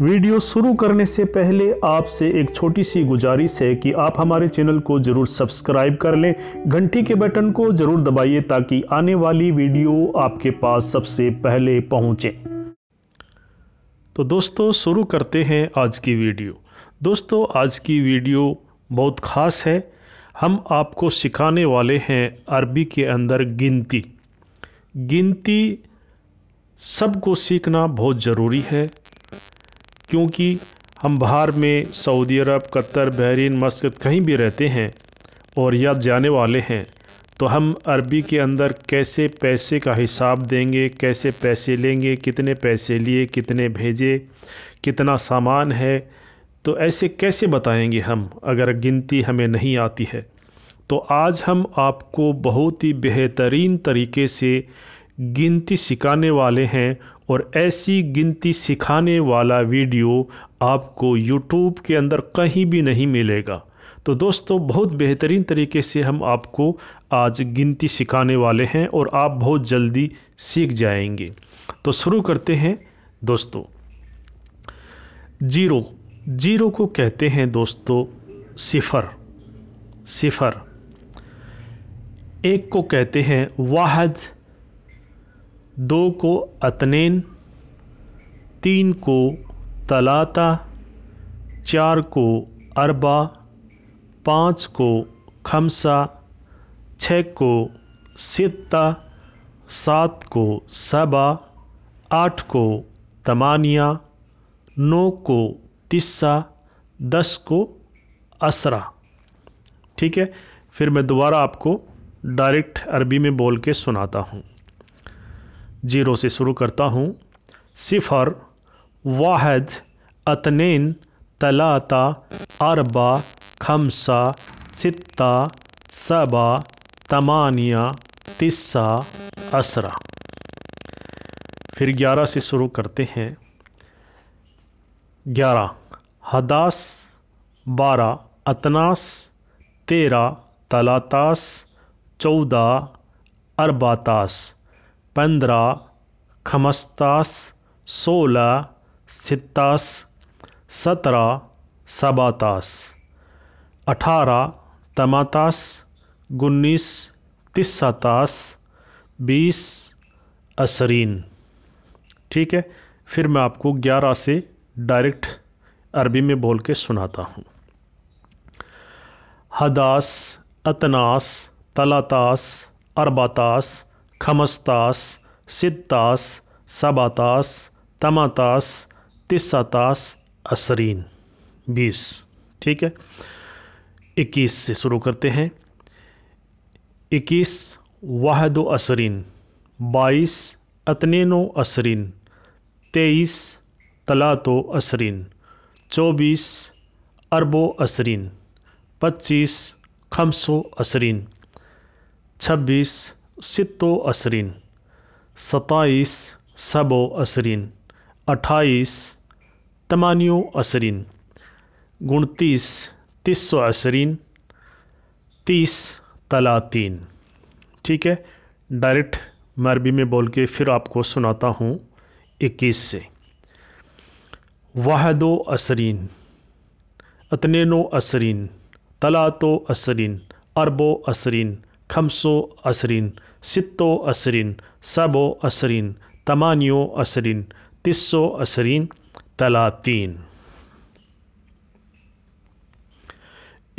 Video शुरू करने से पहले आपसे एक छोटी सी गुजारिश है कि आप हमारे चैनल को ज़रूर सब्सक्राइब कर लें घंटी के बटन को ज़रूर दबाइए ताकि आने वाली वीडियो आपके पास सबसे पहले पहुंचे। तो दोस्तों शुरू करते हैं आज की वीडियो दोस्तों आज की वीडियो बहुत ख़ास है हम आपको सिखाने वाले हैं अरबी के अंदर गिनती गिनती सबको सीखना बहुत ज़रूरी है क्योंकि हम बाहर में Saudi Arab Qatar Bahrain Muscat कहीं भी रहते हैं और या जाने वाले हैं तो हम अरबी के अंदर कैसे पैसे का हिसाब देंगे कैसे पैसे लेंगे कितने पैसे लिए कितने भेजे कितना सामान है तो ऐसे कैसे बताएंगे हम अगर गिनती हमें नहीं आती है तो आज हम आपको बहुत ही बेहतरीन तरीके से गिनती सिखाने वाले हैं और ऐसी गिनती सिखाने वाला वीडियो आपको यूट्यूब के अंदर कहीं भी नहीं मिलेगा तो दोस्तों बहुत बेहतरीन तरीके से हम आपको आज गिनती सिखाने वाले हैं और आप बहुत जल्दी सीख जाएंगे तो शुरू करते हैं दोस्तों जीरो जीरो को कहते हैं दोस्तों सिफर सिफर एक को कहते हैं वाहद दो को अतनेन तीन को तलाता चार को अरबा पाँच को खमसा छः को सित्ता सात को सबा आठ को तमानिया नौ को तिस्सा दस को असरा ठीक है फिर मैं दोबारा आपको डायरेक्ट अरबी में बोल के सुनाता हूँ ज़ीरो से शुरू करता हूँ सिफ़र वाहद अतनैन तलाता अरबा खमसा सित्ता सबा तमानिया तिस्सा असरा फिर ग्यारह से शुरू करते हैं ग्यारह हदास बारह अतनास तेरह तलातास चौदह अरबातास पंद्रह खमस्तास सोलह सितास सत्रह सबातास अठारह तमातास उन्नीस तिस्सातास बीस असरीन ठीक है फिर मैं आपको ग्यारह से डायरेक्ट अरबी में बोल के सुनाता हूँ हदास अतनास तलातास अरबातास खमसतास सिद्तास सबातास तमातास तिसातास असरीन बीस ठीक है इक्कीस से शुरू करते हैं इक्कीस वाहद असरीन बाईस अतनीनो असरीन तेईस तलातो असरीन चौबीस अरबो असरीन पच्चीस खमसो असरीन छब्बीस सितो असरीन सत्ताईस सबो असरीन अट्ठाईस तमानियो असरीन उनतीस तीस सौ असरीन तीस तलातीन ठीक है डायरेक्ट मैं अरबी में बोल के फिर आपको सुनाता हूँ इक्कीस से वाहदो असरीन अतनेनो असरीन तलातो असरीन अरबो असरीन खमसो असरीन सितो असरीन सबो असरीन तमानियो असरीन तिस्सो असरीन तलातीन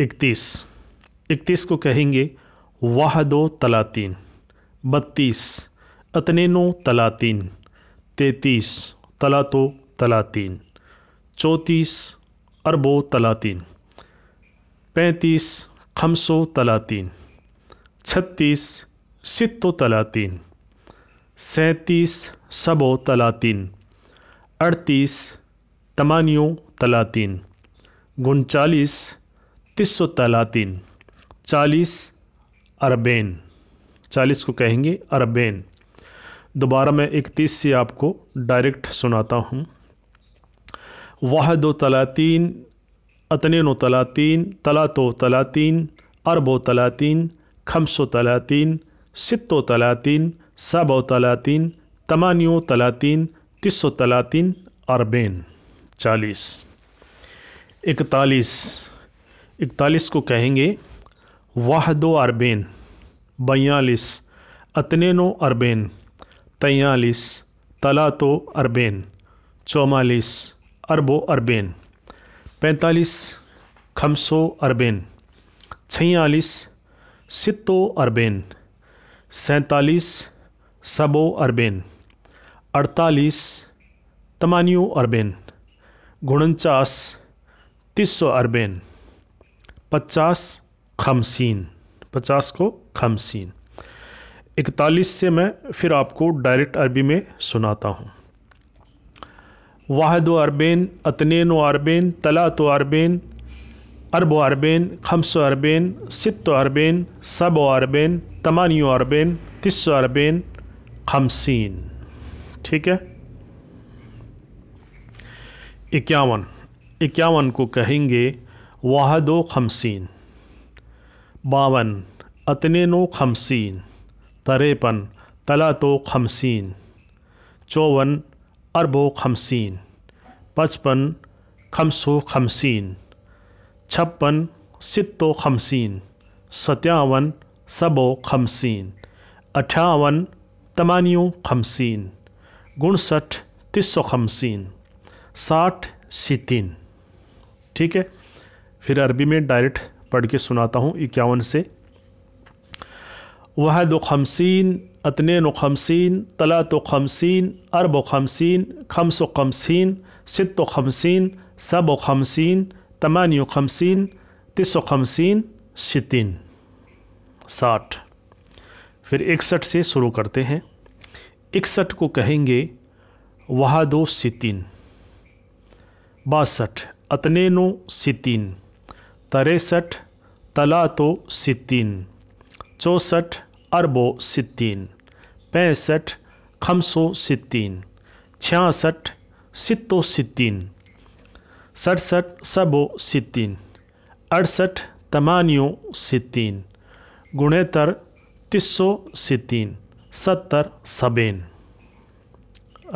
इकतीस इकतीस को कहेंगे वाहदो तलातीन बत्तीस अतनेनो तलातीन तैतीस तलातो तलातीन चौंतीस अरबो तलातीन पैंतीस खमसो तलातीन छत्तीस सित्तो तलातीन सैंतीस सबो तलातीन अड़तीस तमानियो तलातीन उनचालीस तिस्सो तलातीन चालीस अरबेन चालीस को कहेंगे अरबेन दोबारा मैं इकतीस से आपको डायरेक्ट सुनाता हूँ वाहदो तलातीन अतने तलातीन तलातो तलातीन अरबो तलातीन खमसो तलातीन सित्तो तलातीन सबो तलातीन तमानियो तलातीन तिसो तलातीन अरबेन चालीस इकतालीस इकतालीस को कहेंगे वाहद दो अरबेन बयालीस अतने अतनेनो अरबेन तला तो अरबेन चौवालीस अरबो अरबेन पैंतालीस खमसो अरबेन छियालीस सितो अरबेन सैतालीस सबो अरबेन अड़तालीस तमानियो अरबेन उनचास तिसो अरबेन पचास खमसीन पचास को खमसीन इकतालीस से मैं फिर आपको डायरेक्ट अरबी में सुनाता हूँ वाहद अरबेन अतनैन अरबेन तो अरबेन अरब अरबेन खमसो अरबेन सत अरबेन सब अरबेन तमानियो अरबेन तिस अरबेन खमसिन ठीक है इक्यावन इक्यावन को कहेंगे वाहदो खमसिन बावन अतने नो खमसिन तरेपन तला तो खमसिन चौवन अरबो खमसिन पचपन खमसो खमसिन छप्पन सितो खमसीन सत्यावन सबो खमसीन अट्ठावन तमानियों खमसीन गुणसठ तिस्सो खमसीन साठ सितीन ठीक है फिर अरबी में डायरेक्ट पढ़ के सुनाता हूँ इक्यावन से वह दो खमसिन अतन खमसिन तला तो खमसिन अरब खमसिन खमस खमसिन सितो खमसिन सबो खमसिन ثمانية وخمسين تسعة खमसिन सितिन साठ फिर इकसठ से शुरू करते हैं इकसठ को कहेंगे वहा दो बासठ अतने नो सितिन तिरसठ तला तो सितिन चौसठ अरबो सितिन पैंसठ खमसो सितिन छियासठ सितो सितिन सड़सठ सबो सितीन अड़सठ तमानियो सितीन गुणेतर तिस्सो सितीन सत्तर सबेन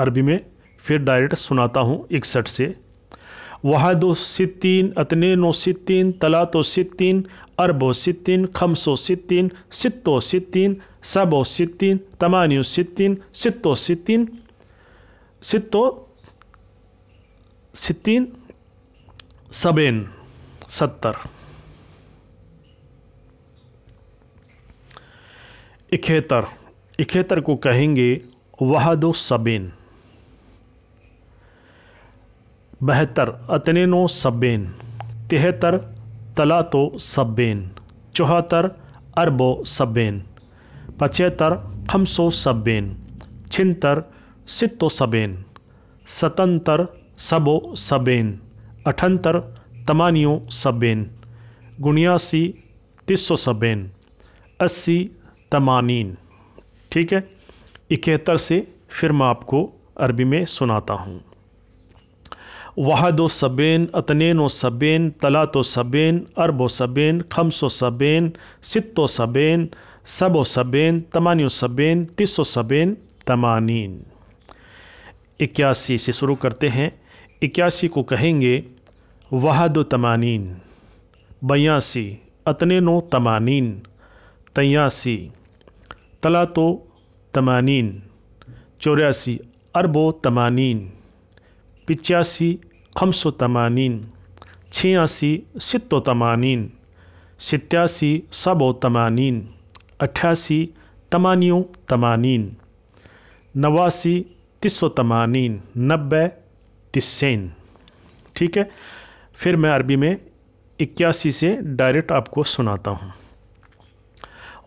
अरबी में फिर डायरेक्ट सुनाता हूँ इकसठ से वाहदो सितीन अतने नो तला तो सितीन अरबो सितीन खमसो सितीन सितो सितीन सबो सितीन तमानियो सितीन सितो सितीन, सित्तो सितीन सबेन सत्तर इकहत्तर इकहत्तर को कहेंगे वहदो सबेन बहत्तर अतनेनो सब्बेन तिहत्तर तला तो सब्बेन चौहत्तर अरबो सब्बेन पचहत्तर खमसो सब्बेन छिन्तर सितो सबेन सतंतर सबो सबेन अठहत्तर तमानियों सबेन गुणियासी तीस सौ सबेन अस्सी तमानीन ठीक है इकहत्तर से फिर मैं आपको अरबी में सुनाता हूँ वाहद व सब्बेन अतनैन व सब्बेन तलात व सबेन अरब व सब्बेन खम्स व सित व सब व सब्बेन तमानी व सबेन तिस व तमानीन इक्यासी से शुरू करते हैं इक्यासी को कहेंगे वहद तमानीन बयासी अतने नो तमानीन तयासी तला तो तमानीन चौरासी अरबो तमानीन पिचासी खमसो तमानीन छियासी सितो तमानीन सित्यासी सबो तमानीन अठासी तमानियों तमानीन नवासी तिसो तमानीन नब्बे तिस्सेन ठीक है फिर मैं अरबी में इक्यासी से डायरेक्ट आपको सुनाता हूँ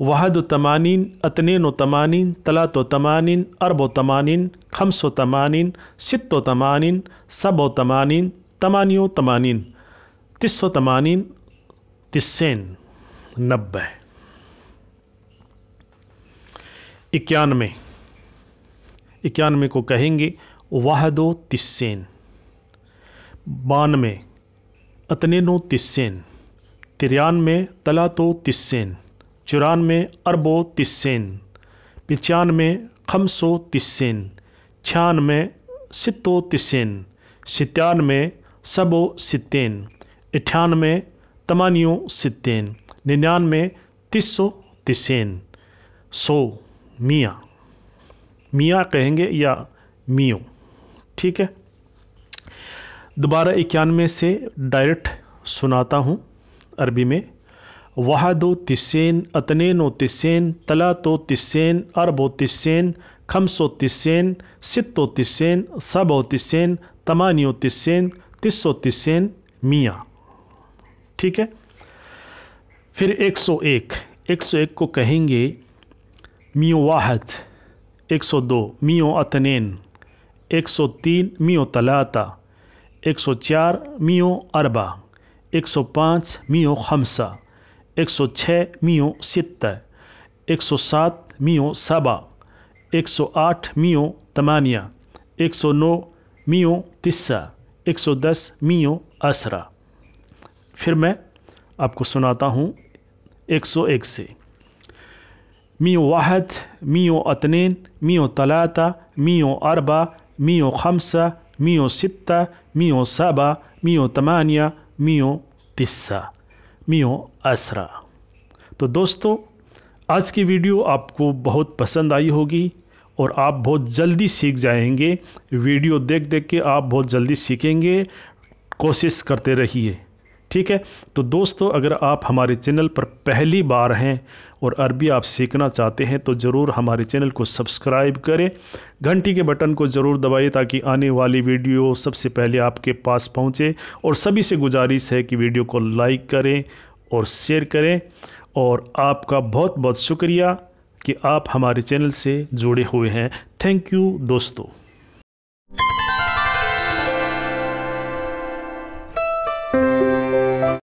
वाहद तमानिन अतनिन तमानिन तलात तमानिन अरब तमानिन खम्स तमानिन सित तमानिन सब तमानिन तमानियो तमानिन तिस तमानिन तिस्सेन नब्बे इक्यानवे इक्यानवे को कहेंगे वाहदो तिस्सेन बानवे अतनेनो तिस्सेन तिरानवे तला तो तिस्सेन चौरानवे अरबो तिस्सेन पचानवे खमसो तिस्सेन छियानवे सितो तिस्सेन सितानवे सबो सितेन अठानवे तमानियो सितेन निन्यानवे तिस्सो तिस्सेन सो मियाँ मियाँ कहेंगे या मियो ठीक है दोबारा इक्यानवे से डायरेक्ट सुनाता हूँ अरबी में वह दो तिस्सेन अतनेनो तिस्सेन तला तो तिस्सेन अरबो तिस्सेन खमसो तिस्सेन सितो तिस्सेन सबो तिस्सेन तमानियो तिस्सेन तिस्सो तिस्सेन मियाँ ठीक है फिर 101 101 को कहेंगे मियो वाहद 102 मियो अतनेन 103 मियो तलाता एक सौ चार मियो अरबा एक सौ पाँच मियो खमसा एक सौ छः मियो सित एक सौ सात मियो सबा एक सौ आठ मियो तमानिया एक सौ नौ मियो तिस्सा एक सौ दस मियो असरा फिर मैं आपको सुनाता हूँ एक सौ एक से मियो वाहद मियो अतनैन मियो तलाता मियो अरबा मियो खमसा مية ستة مية سبعة مية ثمانية مية تسعة मियो असरा तो दोस्तों आज की वीडियो आपको बहुत पसंद आई होगी और आप बहुत जल्दी सीख जाएंगे वीडियो देख देख के आप बहुत जल्दी सीखेंगे कोशिश करते रहिए ठीक है तो दोस्तों अगर आप हमारे चैनल पर पहली बार हैं और अरबी आप सीखना चाहते हैं तो ज़रूर हमारे चैनल को सब्सक्राइब करें घंटी के बटन को ज़रूर दबाइए ताकि आने वाली वीडियो सबसे पहले आपके पास पहुंचे और सभी से गुजारिश है कि वीडियो को लाइक करें और शेयर करें और आपका बहुत बहुत शुक्रिया कि आप हमारे चैनल से जुड़े हुए हैं थैंक यू दोस्तों